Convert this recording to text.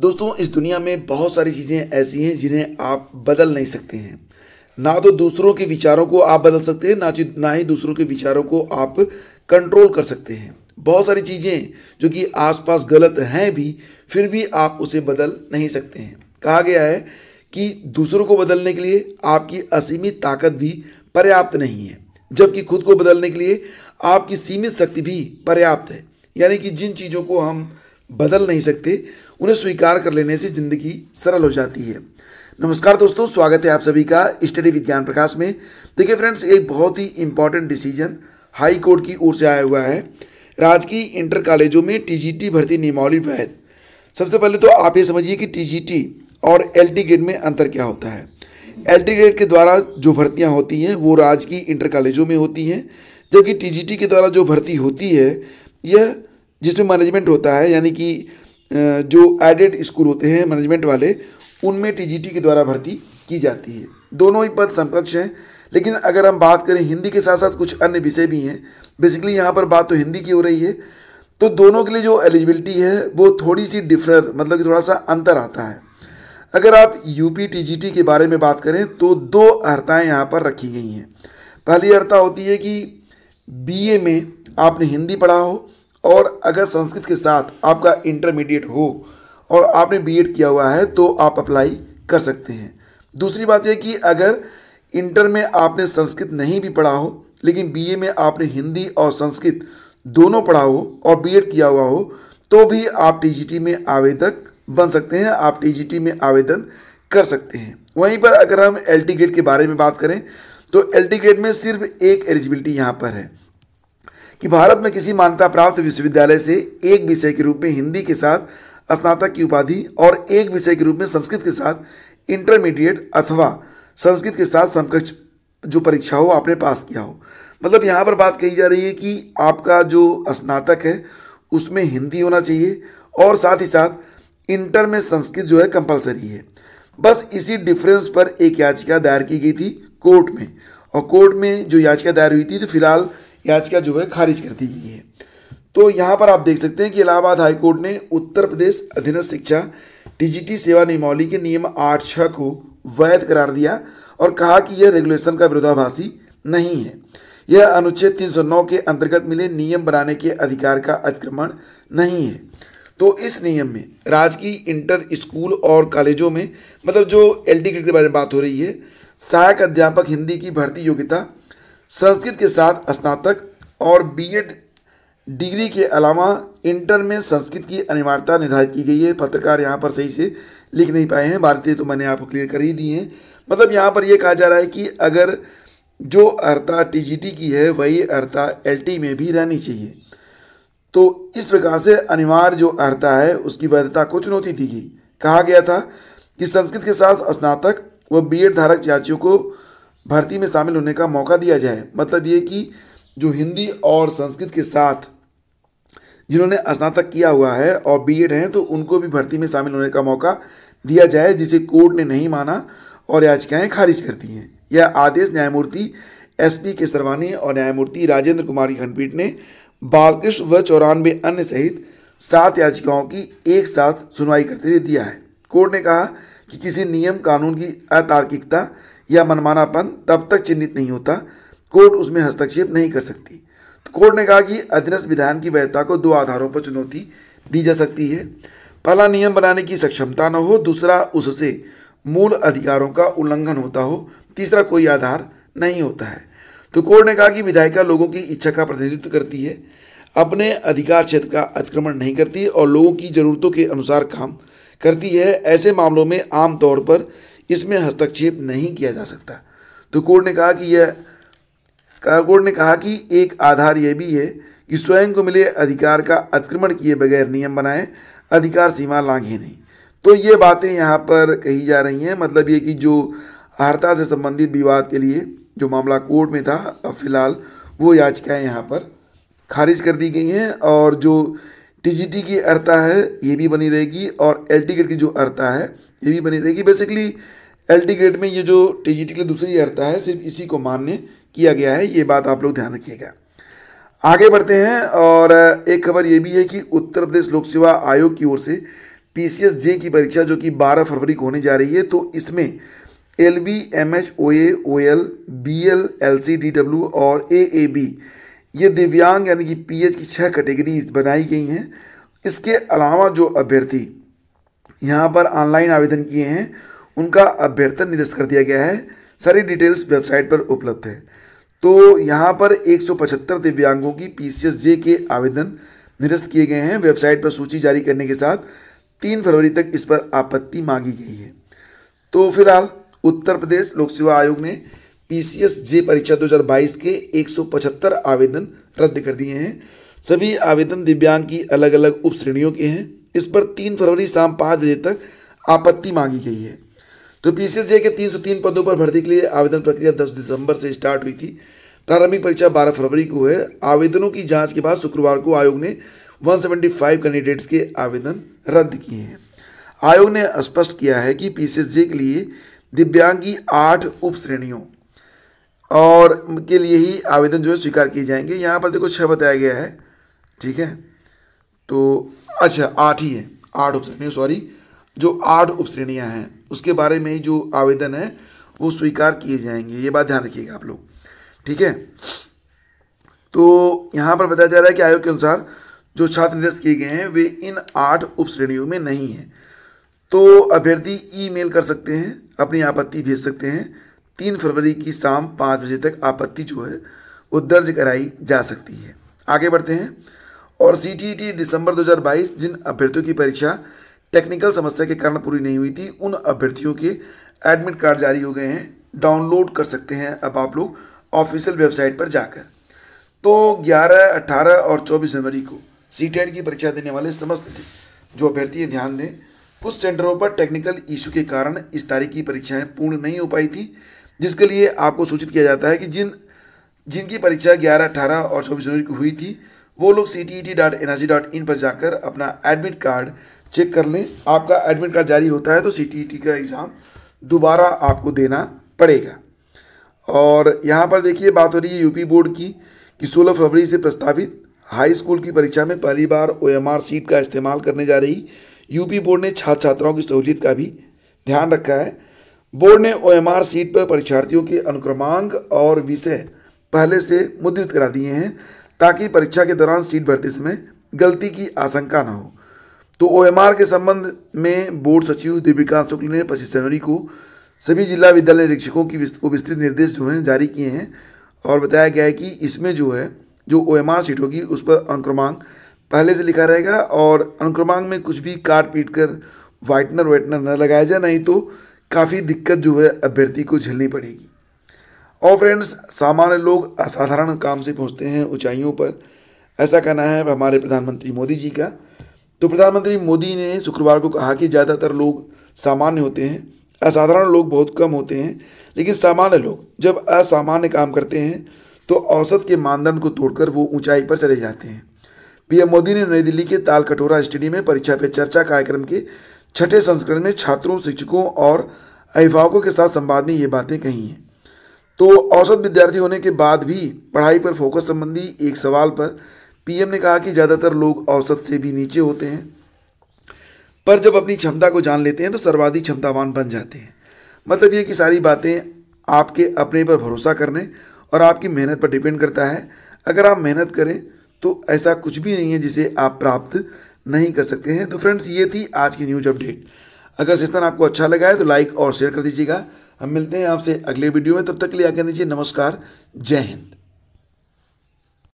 दोस्तों इस दुनिया में बहुत सारी चीज़ें ऐसी हैं जिन्हें आप बदल नहीं सकते हैं ना तो दूसरों के विचारों को आप बदल सकते हैं ना ना ही दूसरों के विचारों को आप कंट्रोल कर सकते हैं बहुत सारी चीज़ें जो कि आसपास गलत हैं भी फिर भी आप उसे बदल नहीं सकते हैं कहा गया है कि दूसरों को बदलने के लिए आपकी असीमित ताकत भी पर्याप्त नहीं है जबकि खुद को बदलने के लिए आपकी सीमित शक्ति भी पर्याप्त है यानी कि जिन चीज़ों को हम बदल नहीं सकते उन्हें स्वीकार कर लेने से ज़िंदगी सरल हो जाती है नमस्कार दोस्तों स्वागत है आप सभी का स्टडी विज्ञान प्रकाश में देखिए फ्रेंड्स एक बहुत ही इंपॉर्टेंट डिसीजन हाई कोर्ट की ओर से आया हुआ है राजकीय इंटर कॉलेजों में टीजीटी भर्ती नियमावली वैध सबसे पहले तो आप ये समझिए कि टीजीटी और एलटी ग्रेड में अंतर क्या होता है एलटी ग्रेड के द्वारा जो भर्तियाँ होती हैं वो राजकीय इंटर कॉलेजों में होती हैं जबकि टीजीटी के द्वारा जो भर्ती होती है यह जिसमें मैनेजमेंट होता है यानी कि जो एडेड स्कूल होते हैं मैनेजमेंट वाले उनमें टीजीटी के द्वारा भर्ती की जाती है दोनों ही पद समकक्ष हैं लेकिन अगर हम बात करें हिंदी के साथ साथ कुछ अन्य विषय भी हैं बेसिकली यहाँ पर बात तो हिंदी की हो रही है तो दोनों के लिए जो एलिजिबिलिटी है वो थोड़ी सी डिफर मतलब कि थोड़ा सा अंतर आता है अगर आप यूपी टीजीटी के बारे में बात करें तो दो अर्ताएँ यहाँ पर रखी गई हैं पहली अर्ता होती है कि बीए में आपने हिंदी पढ़ा हो और अगर संस्कृत के साथ आपका इंटरमीडिएट हो और आपने बीएड किया हुआ है तो आप अप्लाई कर सकते हैं दूसरी बात यह कि अगर इंटर में आपने संस्कृत नहीं भी पढ़ा हो लेकिन बीए में आपने हिंदी और संस्कृत दोनों पढ़ा हो और बीएड किया हुआ हो तो भी आप टीजीटी में आवेदक बन सकते हैं आप टीजीटी में आवेदन कर सकते हैं वहीं पर अगर हम एल ग्रेड के बारे में बात करें तो एल ग्रेड में सिर्फ एक एलिजिबिलिटी यहाँ पर है कि भारत में किसी मान्यता प्राप्त विश्वविद्यालय से एक विषय के रूप में हिंदी के साथ स्नातक की उपाधि और एक विषय के रूप में संस्कृत के साथ इंटरमीडिएट अथवा संस्कृत के साथ समकक्ष जो परीक्षा हो आपने पास किया हो मतलब यहाँ पर बात कही जा रही है कि आपका जो स्नातक है उसमें हिंदी होना चाहिए और साथ ही साथ इंटर में संस्कृत जो है कंपलसरी है बस इसी डिफरेंस पर एक याचिका दायर की गई थी कोर्ट में और कोर्ट में जो याचिका दायर हुई थी तो फिलहाल याचिका जो है खारिज कर दी गई है तो यहाँ पर आप देख सकते हैं कि इलाहाबाद हाईकोर्ट ने उत्तर प्रदेश अधीन शिक्षा डिजिटी सेवा नियमावली के नियम आठ छः को वैध करार दिया और कहा कि यह रेगुलेशन का विरोधाभासी नहीं है यह अनुच्छेद 309 के अंतर्गत मिले नियम बनाने के अधिकार का अतिक्रमण नहीं है तो इस नियम में राजकीय इंटर स्कूल और कॉलेजों में मतलब जो एल टी के बारे में बात हो रही है सहायक अध्यापक हिंदी की भर्ती योग्यता संस्कृत के साथ स्नातक और बीएड डिग्री के अलावा इंटर में संस्कृत की अनिवार्यता निर्धारित की गई है पत्रकार यहाँ पर सही से लिख नहीं पाए हैं भारतीय तो मैंने आपको क्लियर कर ही दिए हैं मतलब यहाँ पर यह कहा जा रहा है कि अगर जो अर्ता टीजीटी की है वही अर्ता एलटी में भी रहनी चाहिए तो इस प्रकार से अनिवार्य जो अर्ता है उसकी वैधता को चुनौती दी गई कहा गया था कि संस्कृत के साथ स्नातक व बी धारक चाचियों को भारतीय में शामिल होने का मौका दिया जाए मतलब ये कि जो हिंदी और संस्कृत के साथ जिन्होंने स्नातक किया हुआ है और बी एड हैं तो उनको भी भर्ती में शामिल होने का मौका दिया जाए जिसे कोर्ट ने नहीं माना और याचिकाएं खारिज कर दी हैं यह आदेश न्यायमूर्ति एस पी केसरवानी और न्यायमूर्ति राजेंद्र कुमारी खंडपीठ ने बालकृष्ण व चौरानवे अन्य सहित सात याचिकाओं की एक साथ सुनवाई करते हुए दिया है कोर्ट ने कहा कि किसी नियम कानून की अतार्किकता या मनमानापन तब तक चिन्हित नहीं होता कोर्ट उसमें हस्तक्षेप नहीं कर सकती तो कोर्ट ने कहा कि अधीनस्थ विधान की वैधता को दो आधारों पर चुनौती दी जा सकती है पहला नियम बनाने की सक्षमता न हो दूसरा उससे मूल अधिकारों का उल्लंघन होता हो तीसरा कोई आधार नहीं होता है तो कोर्ट ने कहा कि विधायिका लोगों की इच्छा का प्रतिनिधित्व करती है अपने अधिकार क्षेत्र का अतिक्रमण नहीं करती और लोगों की ज़रूरतों के अनुसार काम करती है ऐसे मामलों में आमतौर पर इसमें हस्तक्षेप नहीं किया जा सकता तो कोर्ट ने कहा कि यह कोर्ट ने कहा कि एक आधार यह भी है कि स्वयं को मिले अधिकार का अतिक्रमण किए बगैर नियम बनाए अधिकार सीमा लांघे नहीं तो ये बातें यहाँ पर कही जा रही हैं मतलब ये कि जो आर्ता से संबंधित विवाद के लिए जो मामला कोर्ट में था अब फिलहाल वो याचिकाएं यहाँ पर खारिज कर दी गई हैं और जो टीजीटी की अर्ता है ये भी बनी रहेगी और एल की जो अर्ता है ये भी बनी रहेगी बेसिकली एल टी ग्रेड में ये जो टी जी टी के लिए है सिर्फ इसी को मान्य किया गया है ये बात आप लोग ध्यान रखिएगा आगे बढ़ते हैं और एक खबर ये भी है कि उत्तर प्रदेश लोक सेवा आयोग की ओर से पी सी एस जे की परीक्षा जो कि 12 फरवरी को होने जा रही है तो इसमें L B M H O A O L B L L C D W और ए ए बी ये दिव्यांग यानी कि पी एच की छः कैटेगरीज बनाई गई हैं इसके अलावा जो अभ्यर्थी यहाँ पर ऑनलाइन आवेदन किए हैं उनका अभ्यर्थन निरस्त कर दिया गया है सारी डिटेल्स वेबसाइट पर उपलब्ध है तो यहाँ पर 175 दिव्यांगों की पी जे के आवेदन निरस्त किए गए हैं वेबसाइट पर सूची जारी करने के साथ तीन फरवरी तक इस पर आपत्ति मांगी गई है तो फिलहाल उत्तर प्रदेश लोक सेवा आयोग ने पी जे परीक्षा 2022 के 175 आवेदन रद्द कर दिए हैं सभी आवेदन दिव्यांग की अलग अलग उप श्रेणियों के हैं इस पर तीन फरवरी शाम पाँच बजे तक आपत्ति मांगी गई है तो पीसीसीए के 303 पदों पर भर्ती के लिए आवेदन प्रक्रिया 10 दिसंबर से स्टार्ट हुई थी प्रारंभिक परीक्षा 12 फरवरी को है आवेदनों की जांच के बाद शुक्रवार को आयोग ने 175 कैंडिडेट्स के आवेदन रद्द किए हैं आयोग ने स्पष्ट किया है कि पीसीसीए के लिए दिव्यांगी आठ उप श्रेणियों और के लिए ही आवेदन जो है स्वीकार किए जाएंगे यहाँ पर देखो छः बताया गया है ठीक है तो अच्छा आठ ही है आठ उप श्रेणियों सॉरी जो आठ उपश्रेणियाँ हैं उसके बारे में जो आवेदन है वो स्वीकार किए जाएंगे ये बात ध्यान रखिएगा आप लोग ठीक है तो यहाँ पर बताया जा रहा है कि आयोग के अनुसार जो छात्र निरस्त किए गए हैं वे इन आठ उपश्रेणियों में नहीं हैं तो अभ्यर्थी ईमेल कर सकते हैं अपनी आपत्ति भेज सकते हैं तीन फरवरी की शाम पाँच बजे तक आपत्ति जो है वो दर्ज कराई जा सकती है आगे बढ़ते हैं और सी टी दिसंबर 2022 जिन अभ्यर्थियों की परीक्षा टेक्निकल समस्या के कारण पूरी नहीं हुई थी उन अभ्यर्थियों के एडमिट कार्ड जारी हो गए हैं डाउनलोड कर सकते हैं अब आप लोग ऑफिशियल वेबसाइट पर जाकर तो 11, 18 और 24 जनवरी को सी e की परीक्षा देने वाले समस्त जो अभ्यर्थी ध्यान दें कुछ सेंटरों पर टेक्निकल इशू के कारण इस तारीख की परीक्षाएं पूर्ण नहीं हो पाई थी जिसके लिए आपको सूचित किया जाता है कि जिन जिनकी परीक्षा 11, 18 और 24 जनवरी को हुई थी वो लोग C T E T dot N I C dot in पर जाकर अपना एडमिट कार्ड चेक कर लें आपका एडमिट कार्ड जारी होता है तो सी e का एग्ज़ाम दोबारा आपको देना पड़ेगा और यहाँ पर देखिए बात हो रही है यूपी बोर्ड की कि 16 फरवरी से प्रस्तावित हाई स्कूल की परीक्षा में पहली बार ओ सीट का इस्तेमाल करने जा रही यूपी बोर्ड ने छात्र छात्राओं की सहूलियत का भी ध्यान रखा है बोर्ड ने ओ सीट पर परीक्षार्थियों के अनुक्रमांक और विषय पहले से मुद्रित करा दिए हैं ताकि परीक्षा के दौरान सीट भरते समय गलती की आशंका ना हो तो ओएमआर के संबंध में बोर्ड सचिव देवीकांत शुक्ल ने पच्चीस जनवरी को सभी जिला विद्यालय निरीक्षकों की को विस्तृत निर्देश जो हैं जारी किए हैं और बताया गया है कि इसमें जो है जो ओ एम आर सीट होगी उस पर अनुक्रमांक पहले से लिखा रहेगा और अनुक्रमांक में कुछ भी काट पीट कर वाइटनर वाइटनर न लगाया जाए नहीं तो काफ़ी दिक्कत जो है अभ्यर्थी को झेलनी पड़ेगी और फ्रेंड्स सामान्य लोग असाधारण काम से पहुँचते हैं ऊँचाइयों पर ऐसा कहना है हमारे प्रधानमंत्री मोदी जी का तो प्रधानमंत्री मोदी ने शुक्रवार को कहा कि ज़्यादातर लोग सामान्य होते हैं असाधारण लोग बहुत कम होते हैं लेकिन सामान्य लोग जब असामान्य काम करते हैं तो औसत के मानदंड को तोड़कर वो ऊंचाई पर चले जाते हैं पीएम मोदी ने नई दिल्ली के तालकटोरा स्टेडियम में परीक्षा पे चर्चा कार्यक्रम के छठे संस्करण में छात्रों शिक्षकों और अभिभावकों के साथ संवाद में ये बातें कही हैं तो औसत विद्यार्थी होने के बाद भी पढ़ाई पर फोकस संबंधी एक सवाल पर पीएम ने कहा कि ज़्यादातर लोग औसत से भी नीचे होते हैं पर जब अपनी क्षमता को जान लेते हैं तो सर्वाधिक क्षमतावान बन जाते हैं मतलब ये कि सारी बातें आपके अपने पर भरोसा करने और आपकी मेहनत पर डिपेंड करता है अगर आप मेहनत करें तो ऐसा कुछ भी नहीं है जिसे आप प्राप्त नहीं कर सकते हैं तो फ्रेंड्स ये थी आज की न्यूज अपडेट अगर सिस्तन आपको अच्छा लगा है तो लाइक और शेयर कर दीजिएगा हम मिलते हैं आपसे अगले वीडियो में तब तक के लिए आगे नीचे नमस्कार जय हिंद